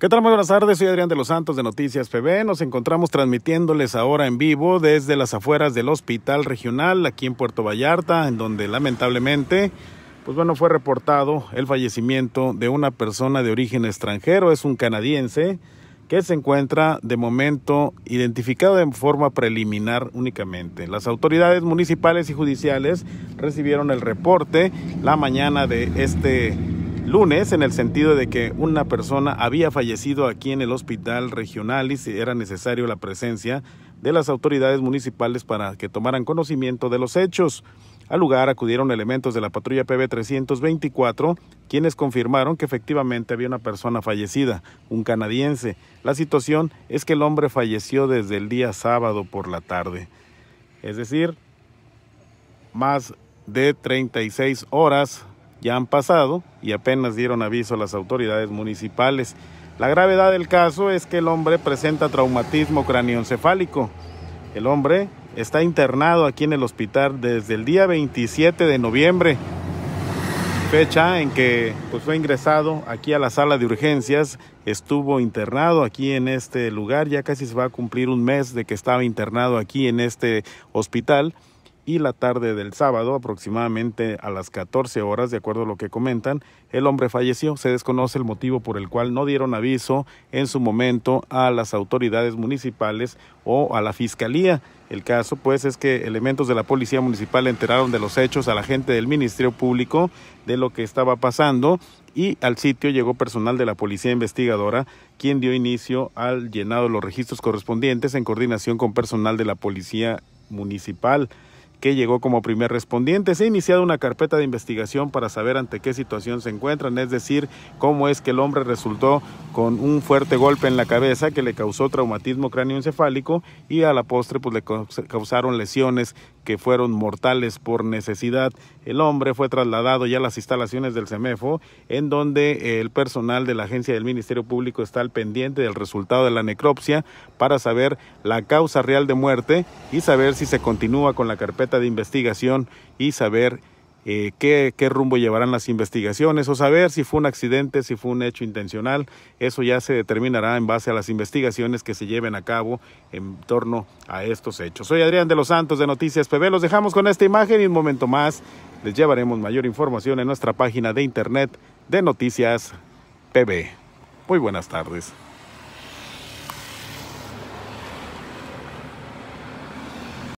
¿Qué tal? Muy buenas tardes, soy Adrián de los Santos de Noticias PB. Nos encontramos transmitiéndoles ahora en vivo desde las afueras del Hospital Regional aquí en Puerto Vallarta, en donde lamentablemente, pues bueno, fue reportado el fallecimiento de una persona de origen extranjero, es un canadiense, que se encuentra de momento identificado en forma preliminar únicamente. Las autoridades municipales y judiciales recibieron el reporte la mañana de este lunes en el sentido de que una persona había fallecido aquí en el hospital regional y era necesario la presencia de las autoridades municipales para que tomaran conocimiento de los hechos. Al lugar acudieron elementos de la patrulla PB 324, quienes confirmaron que efectivamente había una persona fallecida, un canadiense. La situación es que el hombre falleció desde el día sábado por la tarde. Es decir, más de 36 horas ya han pasado y apenas dieron aviso a las autoridades municipales. La gravedad del caso es que el hombre presenta traumatismo cráneoencefálico. El hombre está internado aquí en el hospital desde el día 27 de noviembre, fecha en que pues, fue ingresado aquí a la sala de urgencias, estuvo internado aquí en este lugar, ya casi se va a cumplir un mes de que estaba internado aquí en este hospital y la tarde del sábado, aproximadamente a las 14 horas, de acuerdo a lo que comentan, el hombre falleció. Se desconoce el motivo por el cual no dieron aviso en su momento a las autoridades municipales o a la fiscalía. El caso, pues, es que elementos de la policía municipal enteraron de los hechos a la gente del Ministerio Público de lo que estaba pasando y al sitio llegó personal de la policía investigadora, quien dio inicio al llenado de los registros correspondientes en coordinación con personal de la policía municipal que llegó como primer respondiente. Se ha iniciado una carpeta de investigación para saber ante qué situación se encuentran, es decir, cómo es que el hombre resultó con un fuerte golpe en la cabeza que le causó traumatismo cráneoencefálico y a la postre pues le causaron lesiones que fueron mortales por necesidad. El hombre fue trasladado ya a las instalaciones del CEMEFO, en donde eh, el personal de la agencia del Ministerio Público está al pendiente del resultado de la necropsia para saber la causa real de muerte y saber si se continúa con la carpeta de investigación y saber eh, qué, qué, rumbo llevarán las investigaciones o saber si fue un accidente, si fue un hecho intencional. Eso ya se determinará en base a las investigaciones que se lleven a cabo en torno a estos hechos. Soy Adrián de los Santos de Noticias PB. Los dejamos con esta imagen y un momento más les llevaremos mayor información en nuestra página de internet de Noticias PB. Muy buenas tardes.